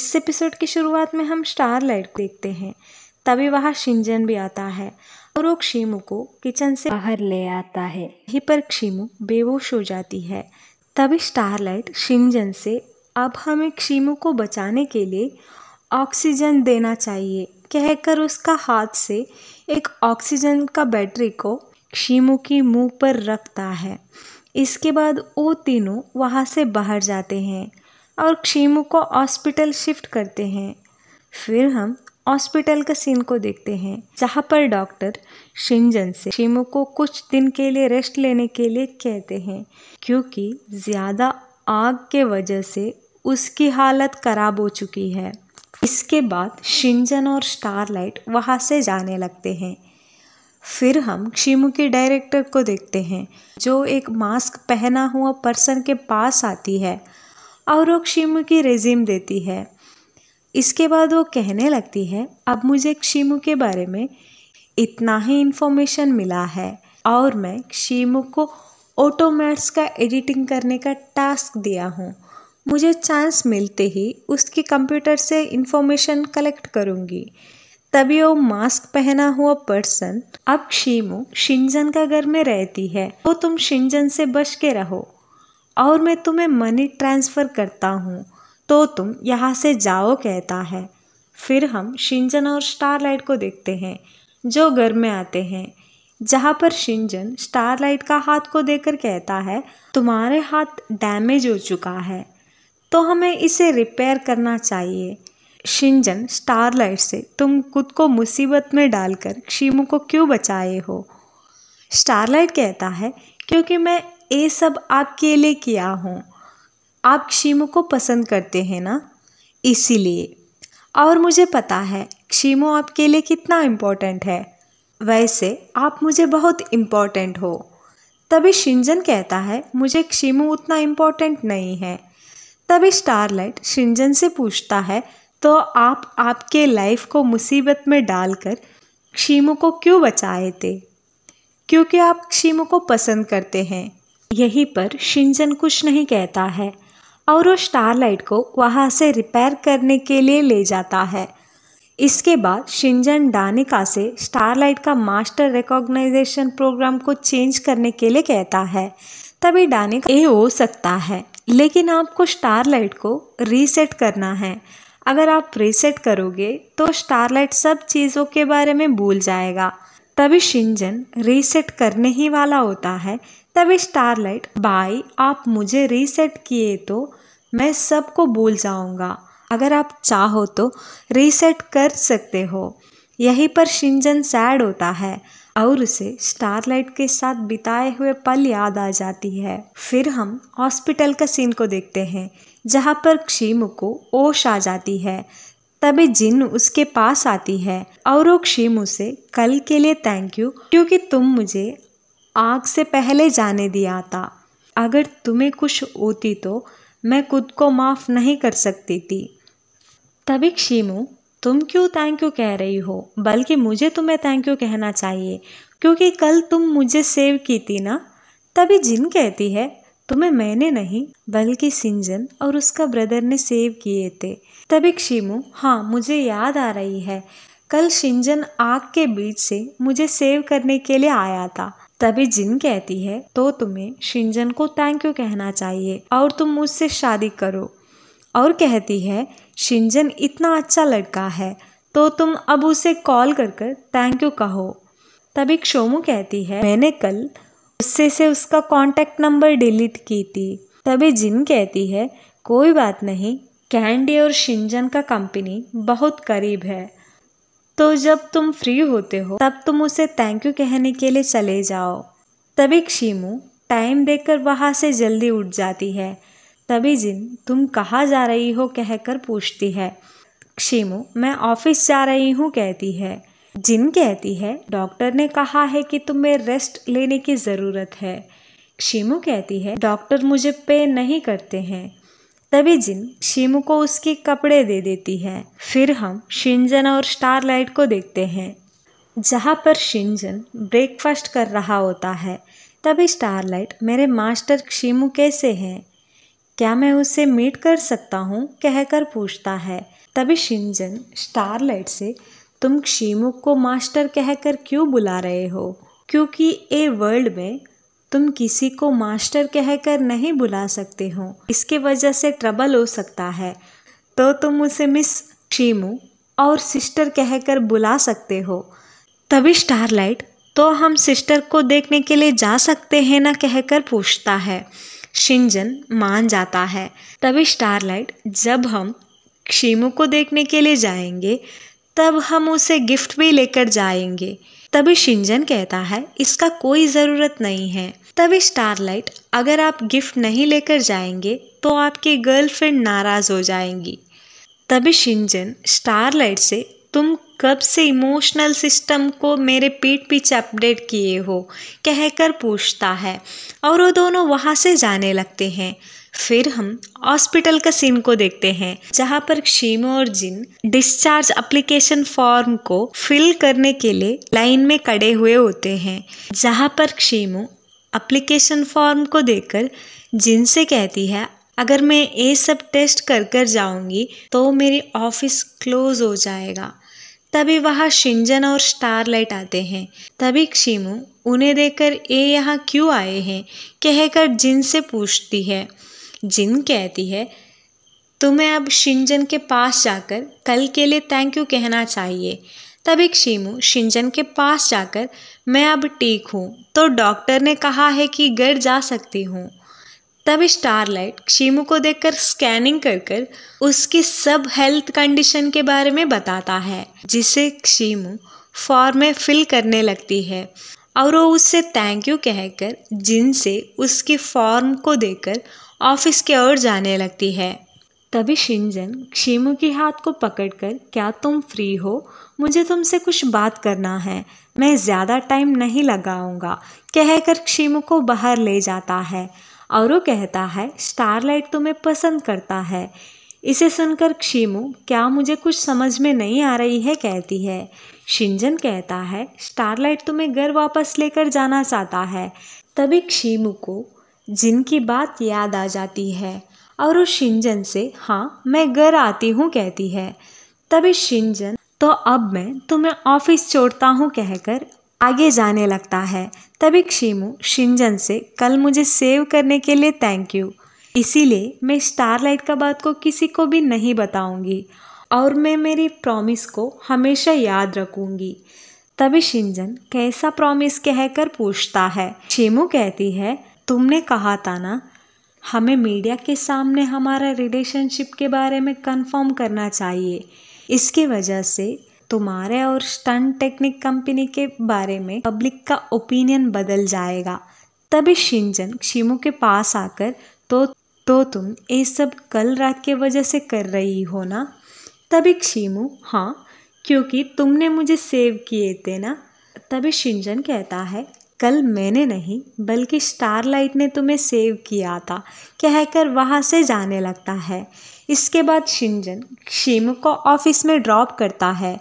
इस एपिसोड की शुरुआत में हम स्टारलाइट देखते हैं तभी वहाँ शिंजन भी आता है और वो क्षीमु को किचन से बाहर ले आता है यहीं पर क्षीमु बेहोश हो जाती है तभी स्टारलाइट शिंजन से अब हमें क्षीमु को बचाने के लिए ऑक्सीजन देना चाहिए कहकर उसका हाथ से एक ऑक्सीजन का बैटरी को क्षीमु के मुंह पर रखता है इसके बाद वो तीनों वहाँ से बाहर जाते हैं और क्षीमू को हॉस्पिटल शिफ्ट करते हैं फिर हम हॉस्पिटल का सीन को देखते हैं जहाँ पर डॉक्टर शिंजन से क्षीमू को कुछ दिन के लिए रेस्ट लेने के लिए कहते हैं क्योंकि ज़्यादा आग के वजह से उसकी हालत खराब हो चुकी है इसके बाद शिंजन और स्टारलाइट वहाँ से जाने लगते हैं फिर हम क्षीमू के डायरेक्टर को देखते हैं जो एक मास्क पहना हुआ पर्सन के पास आती है औरों की रेजिम देती है इसके बाद वो कहने लगती है अब मुझे क्षीमु के बारे में इतना ही इन्फॉर्मेशन मिला है और मैं क्षीमु को ऑटोमेट्स का एडिटिंग करने का टास्क दिया हूँ मुझे चांस मिलते ही उसकी कंप्यूटर से इन्फॉर्मेशन कलेक्ट करूँगी तभी वो मास्क पहना हुआ पर्सन अब शीमो शिंजन का घर में रहती है वो तो तुम शिंजन से बच के रहो और मैं तुम्हें मनी ट्रांसफ़र करता हूँ तो तुम यहाँ से जाओ कहता है फिर हम शिंजन और स्टारलाइट को देखते हैं जो घर में आते हैं जहाँ पर शिंजन स्टारलाइट का हाथ को देकर कहता है तुम्हारे हाथ डैमेज हो चुका है तो हमें इसे रिपेयर करना चाहिए शिंजन स्टारलाइट से तुम खुद को मुसीबत में डालकर क्षीमू को क्यों बचाए हो स्टारलाइट कहता है क्योंकि मैं ये सब आपके लिए किया हूँ आप क्षीमो को पसंद करते हैं ना इसीलिए और मुझे पता है क्षीमो आपके लिए कितना इम्पोर्टेंट है वैसे आप मुझे बहुत इम्पोर्टेंट हो तभी शिंजन कहता है मुझे क्षीमो उतना इम्पोर्टेंट नहीं है तभी स्टारलाइट शिंजन से पूछता है तो आप आपके लाइफ को मुसीबत में डालकर क्षीमो को क्यों बचाए थे क्योंकि आप क्षीमो को पसंद करते हैं यहीं पर शिंजन कुछ नहीं कहता है और वो स्टारलाइट को वहाँ से रिपेयर करने के लिए ले जाता है इसके बाद शिंजन डानिका से स्टारलाइट का मास्टर रिकॉग्नाइजेशन प्रोग्राम को चेंज करने के लिए कहता है तभी डानिका ये हो सकता है लेकिन आपको स्टारलाइट को रीसेट करना है अगर आप रीसेट करोगे तो स्टारलाइट सब चीज़ों के बारे में भूल जाएगा तभी शिंजन रीसेट करने ही वाला होता है तब स्टारलाइट भाई आप मुझे रीसेट किए तो मैं सबको भूल जाऊंगा अगर आप चाहो तो रीसेट कर सकते हो यहीं पर शिंजन सैड होता है और उसे स्टारलाइट के साथ बिताए हुए पल याद आ जाती है फिर हम हॉस्पिटल का सीन को देखते हैं जहाँ पर क्षीम को ओश आ जाती है तभी जिन उसके पास आती है और वो क्षीम उसे कल के लिए थैंक यू क्योंकि तुम मुझे आग से पहले जाने दिया था अगर तुम्हें कुछ होती तो मैं खुद को माफ़ नहीं कर सकती थी तभी क्षीमु तुम क्यों थैंक यू कह रही हो बल्कि मुझे तुम्हें थैंक यू कहना चाहिए क्योंकि कल तुम मुझे सेव की थी ना तभी जिन कहती है तुम्हें मैंने नहीं बल्कि सिंजन और उसका ब्रदर ने सेव किए थे तभी क्षीमु हाँ मुझे याद आ रही है कल शिंजन आग के बीच से मुझे सेव करने के लिए आया था तभी जिन कहती है तो तुम्हें शिंजन को थैंक यू कहना चाहिए और तुम मुझसे शादी करो और कहती है शिंजन इतना अच्छा लड़का है तो तुम अब उसे कॉल कर कर थैंक यू कहो तभी क्षोमू कहती है मैंने कल उससे से उसका कॉन्टैक्ट नंबर डिलीट की थी तभी जिन कहती है कोई बात नहीं कैंडी और शिंजन का कंपनी बहुत करीब है तो जब तुम फ्री होते हो तब तुम उसे थैंक यू कहने के लिए चले जाओ तभी क्षीमू टाइम देखकर वहाँ से जल्दी उठ जाती है तभी जिन तुम कहाँ जा रही हो कहकर पूछती है क्षीमू मैं ऑफिस जा रही हूँ कहती है जिन कहती है डॉक्टर ने कहा है कि तुम्हें रेस्ट लेने की ज़रूरत है क्षीमू कहती है डॉक्टर मुझे पे नहीं करते हैं तभी जिन शिमु को उसके कपड़े दे देती है फिर हम शिंजन और स्टारलाइट को देखते हैं जहाँ पर शिंजन ब्रेकफास्ट कर रहा होता है तभी स्टारलाइट मेरे मास्टर शिमु कैसे हैं क्या मैं उसे मीट कर सकता हूँ कहकर पूछता है तभी शिंजन स्टारलाइट से तुम शिमु को मास्टर कहकर क्यों बुला रहे हो क्योंकि ए वर्ल्ड में तुम किसी को मास्टर कहकर नहीं बुला सकते हो इसके वजह से ट्रबल हो सकता है तो तुम उसे मिस शीमू और सिस्टर कहकर बुला सकते हो तभी स्टारलाइट तो हम सिस्टर को देखने के लिए जा सकते हैं ना कहकर पूछता है शिंजन मान जाता है तभी स्टारलाइट जब हम क्षीमू को देखने के लिए जाएंगे तब हम उसे गिफ्ट भी लेकर जाएंगे तभी शिंजन कहता है इसका कोई ज़रूरत नहीं है तभी स्टारलाइट अगर आप गिफ्ट नहीं लेकर जाएंगे तो आपकी गर्लफ्रेंड नाराज़ हो जाएंगी तभी शिंजन स्टारलाइट से तुम कब से इमोशनल सिस्टम को मेरे पीठ पीछे अपडेट किए हो कहकर पूछता है और वो दोनों वहाँ से जाने लगते हैं फिर हम हॉस्पिटल का सीन को देखते हैं जहाँ पर क्षीमो और जिन डिस्चार्ज एप्लीकेशन फॉर्म को फिल करने के लिए लाइन में कड़े हुए होते हैं जहाँ पर क्षीमो एप्लीकेशन फॉर्म को देखकर जिन से कहती है अगर मैं ये सब टेस्ट कर कर जाऊँगी तो मेरी ऑफिस क्लोज हो जाएगा तभी वहाँ शिंजन और स्टारलाइट आते हैं तभी क्षीमू उन्हें देखकर ये यहाँ क्यों आए हैं कहकर जिन से पूछती है जिन कहती है तुम्हें अब शिंजन के पास जाकर कल के लिए थैंक यू कहना चाहिए तब एक शीमू शिंजन के पास जाकर मैं अब ठीक हूँ तो डॉक्टर ने कहा है कि घर जा सकती हूँ तब स्टारलाइट शीमू को देखकर स्कैनिंग कर कर उसकी सब हेल्थ कंडीशन के बारे में बताता है जिसे शीमू फॉर्म में फिल करने लगती है और वो उससे थैंक यू कहकर जिन से उसके फॉर्म को देकर ऑफिस की ओर जाने लगती है तभी शिंजन क्षीमू के हाथ को पकड़कर क्या तुम फ्री हो मुझे तुमसे कुछ बात करना है मैं ज़्यादा टाइम नहीं लगाऊंगा कहकर क्षीमू को बाहर ले जाता है और वो कहता है स्टारलाइट तुम्हें पसंद करता है इसे सुनकर क्षीमु क्या मुझे कुछ समझ में नहीं आ रही है कहती है शिंजन कहता है स्टारलाइट तुम्हें घर वापस लेकर जाना चाहता है तभी क्षीमू को जिनकी बात याद आ जाती है और उस शिंजन से हाँ मैं घर आती हूँ कहती है तभी शिंजन तो अब मैं तुम्हें ऑफिस छोड़ता हूँ कहकर आगे जाने लगता है तभी क्षीमु शिंजन से कल मुझे सेव करने के लिए थैंक यू इसीलिए मैं स्टारलाइट का बात को किसी को भी नहीं बताऊंगी और मैं मेरी प्रॉमिस को हमेशा याद रखूंगी तभी शिंजन कैसा प्रॉमिस कहकर पूछता है शेमू कहती है तुमने कहा था ना हमें मीडिया के सामने हमारा रिलेशनशिप के बारे में कंफर्म करना चाहिए इसकी वजह से तुम्हारे और स्टन टेक्निक कंपनी के बारे में पब्लिक का ओपिनियन बदल जाएगा तभी शिंजन शिमू के पास आकर तो तो तुम ये सब कल रात के वजह से कर रही हो ना तभी क्षीमू हाँ क्योंकि तुमने मुझे सेव किए थे ना तभी शिंजन कहता है कल मैंने नहीं बल्कि स्टारलाइट ने तुम्हें सेव किया था कहकर वहाँ से जाने लगता है इसके बाद शिंजन क्षीमू को ऑफिस में ड्रॉप करता है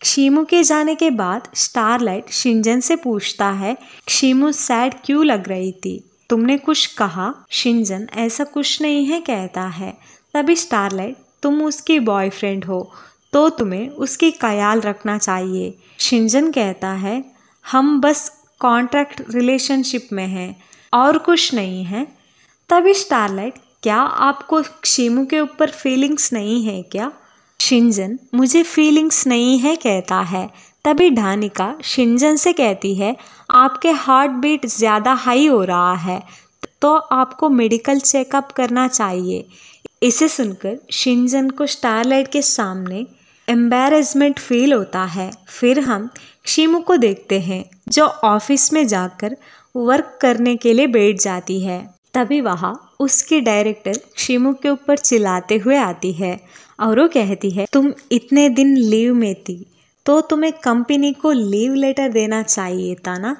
क्षीमू के जाने के बाद स्टारलाइट शिंजन से पूछता है क्षीमू सैड क्यों लग रही थी तुमने कुछ कहा शिंजन ऐसा कुछ नहीं है कहता है तभी स्टारलाइट तुम उसकी बॉयफ्रेंड हो तो तुम्हें उसकी ख्याल रखना चाहिए शिंजन कहता है हम बस कॉन्ट्रैक्ट रिलेशनशिप में हैं और कुछ नहीं है तभी स्टारलाइट क्या आपको शीमू के ऊपर फीलिंग्स नहीं है क्या शिंजन मुझे फीलिंग्स नहीं है कहता है तभी ढानिका शिंजन से कहती है आपके हार्ट बीट ज़्यादा हाई हो रहा है तो आपको मेडिकल चेकअप करना चाहिए इसे सुनकर शिंजन को स्टारलाइट के सामने एम्बेरसमेंट फील होता है फिर हम शीमू को देखते हैं जो ऑफिस में जाकर वर्क करने के लिए बैठ जाती है तभी वहाँ उसकी डायरेक्टर शीमू के ऊपर चिल्लाते हुए आती है और वो कहती है तुम इतने दिन लीव में थी तो तुम्हें कंपनी को लीव लेटर देना चाहिए था ना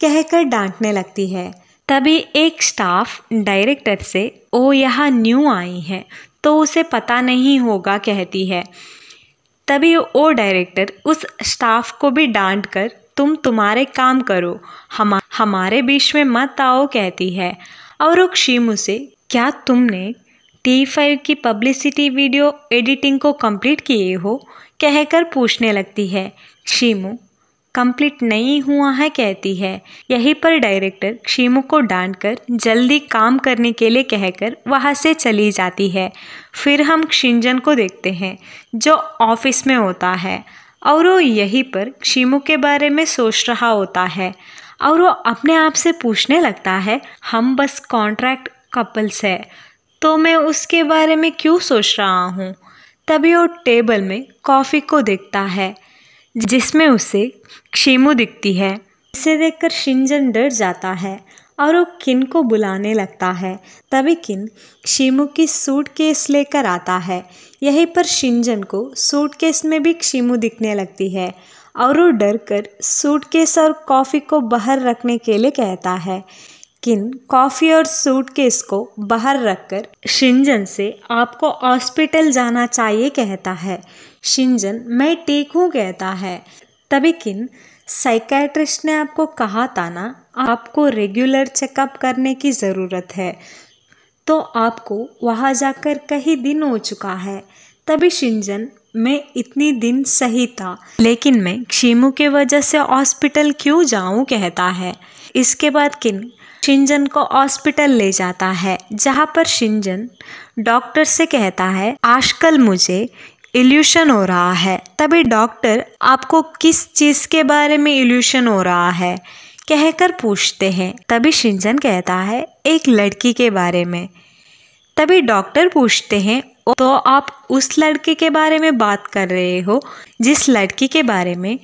कहकर डांटने लगती है तभी एक स्टाफ डायरेक्टर से ओ यहाँ न्यू आई है तो उसे पता नहीं होगा कहती है तभी ओ डायरेक्टर उस स्टाफ को भी डांट कर तुम तुम्हारे काम करो हम हमारे बीच में मत आओ कहती है और वो क्षीम उसे क्या तुमने टी फाइव की पब्लिसिटी वीडियो एडिटिंग को कंप्लीट किए हो कहकर पूछने लगती है क्षीमू कंप्लीट नहीं हुआ है कहती है यहीं पर डायरेक्टर क्षीमू को डांट कर जल्दी काम करने के लिए कहकर वहाँ से चली जाती है फिर हम क्षिंजन को देखते हैं जो ऑफिस में होता है और वो यहीं पर क्षीमू के बारे में सोच रहा होता है और वो अपने आप से पूछने लगता है हम बस कॉन्ट्रैक्ट कपल्स है तो मैं उसके बारे में क्यों सोच रहा हूँ तभी वो टेबल में कॉफ़ी को देखता है जिसमें उसे क्षीमू दिखती है इसे देखकर शिंजन डर जाता है और वो किन को बुलाने लगता है तभी किन क्षीमू की सूट केस लेकर आता है यहीं पर शिंजन को सूट केस में भी क्षीमू दिखने लगती है और वो डर कर सूट केस और कॉफ़ी को बाहर रखने के लिए कहता है किन कॉफ़ी और सूट केस को बाहर रखकर शिंजन से आपको हॉस्पिटल जाना चाहिए कहता है शिंजन मैं ठीक हूँ कहता है तभी किन साइकेट्रिस्ट ने आपको कहा था ना आपको रेगुलर चेकअप करने की ज़रूरत है तो आपको वहाँ जाकर कई दिन हो चुका है तभी शिंजन मैं इतनी दिन सही था लेकिन मैं क्षेमू के वजह से हॉस्पिटल क्यों जाऊं कहता है इसके बाद किन शिंजन को हॉस्पिटल ले जाता है जहाँ पर शिंजन डॉक्टर से कहता है आजकल मुझे इल्यूशन हो रहा है तभी डॉक्टर आपको किस चीज़ के बारे में इल्यूशन हो रहा है कहकर पूछते हैं तभी शिंजन कहता है एक लड़की के बारे में तभी डॉक्टर पूछते हैं तो आप उस लड़के के बारे में बात कर रहे हो जिस लड़की के बारे में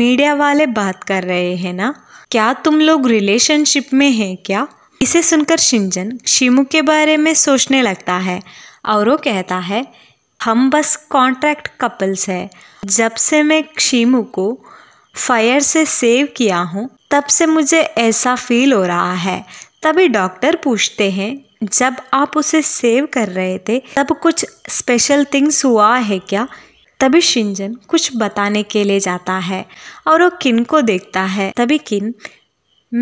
मीडिया वाले बात कर रहे हैं ना क्या तुम लोग रिलेशनशिप में हैं क्या इसे सुनकर शिंजन शिमु के बारे में सोचने लगता है और वो कहता है हम बस कॉन्ट्रैक्ट कपल्स है जब से मैं शिमु को फायर से सेव किया हूँ तब से मुझे ऐसा फील हो रहा है तभी डॉक्टर पूछते हैं जब आप उसे सेव कर रहे थे तब कुछ स्पेशल थिंग्स हुआ है क्या तभी शिंजन कुछ बताने के लिए जाता है और वो किन को देखता है तभी किन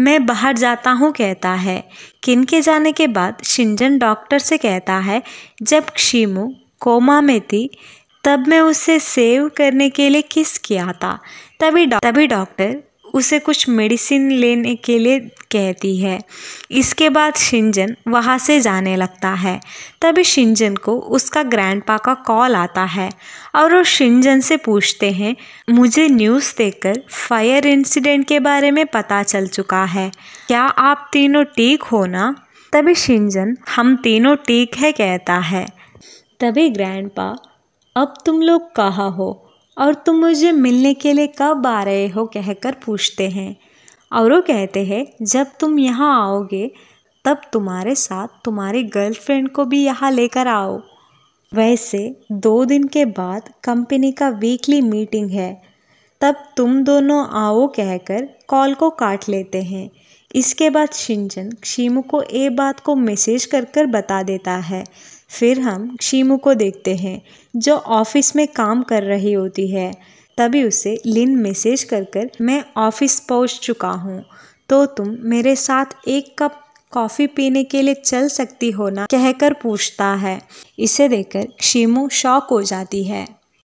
मैं बाहर जाता हूँ कहता है किन के जाने के बाद शिंजन डॉक्टर से कहता है जब क्षीमो कोमा में थी तब मैं उसे सेव करने के लिए किस किया था तभी डॉ तभी डॉक्टर उसे कुछ मेडिसिन लेने के लिए कहती है इसके बाद शिंजन वहाँ से जाने लगता है तभी शिंजन को उसका ग्रैंडपा का कॉल आता है और वो शिंजन से पूछते हैं मुझे न्यूज़ देखकर फायर इंसिडेंट के बारे में पता चल चुका है क्या आप तीनों ठीक हो ना तभी शिंजन हम तीनों ठीक है कहता है तभी ग्रैंडपा अब तुम लोग कहाँ हो और तुम मुझे मिलने के लिए कब आ रहे हो कहकर पूछते हैं और वो कहते हैं जब तुम यहाँ आओगे तब तुम्हारे साथ तुम्हारी गर्लफ्रेंड को भी यहाँ लेकर आओ वैसे दो दिन के बाद कंपनी का वीकली मीटिंग है तब तुम दोनों आओ कहकर कॉल को काट लेते हैं इसके बाद शिंजन शीमू को ए बात को मैसेज कर कर बता देता है फिर हम शीमू को देखते हैं जो ऑफिस में काम कर रही होती है तभी उसे लिन मैसेज कर कर मैं ऑफिस पहुंच चुका हूँ तो तुम मेरे साथ एक कप कॉफ़ी पीने के लिए चल सकती हो ना कहकर पूछता है इसे देखकर शीमू शॉक हो जाती है